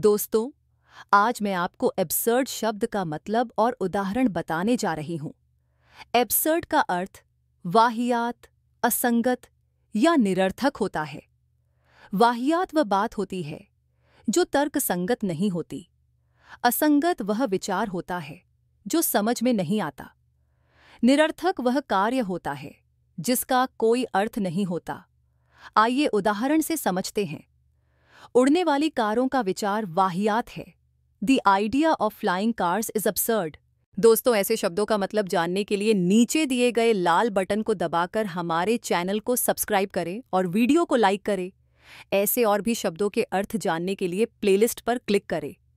दोस्तों आज मैं आपको एब्सर्ड शब्द का मतलब और उदाहरण बताने जा रही हूं एब्सर्ड का अर्थ वाहियात असंगत या निरर्थक होता है वाहियात वह बात होती है जो तर्क संगत नहीं होती असंगत वह विचार होता है जो समझ में नहीं आता निरर्थक वह कार्य होता है जिसका कोई अर्थ नहीं होता आइए उदाहरण से समझते हैं उड़ने वाली कारों का विचार वाहियात है the idea of flying cars is absurd दोस्तों ऐसे शब्दों का मतलब जानने के लिए नीचे दिए गए लाल बटन को दबाकर हमारे चैनल को सब्सक्राइब करें और वीडियो को लाइक करें ऐसे और भी शब्दों के अर्थ जानने के लिए प्लेलिस्ट पर क्लिक करें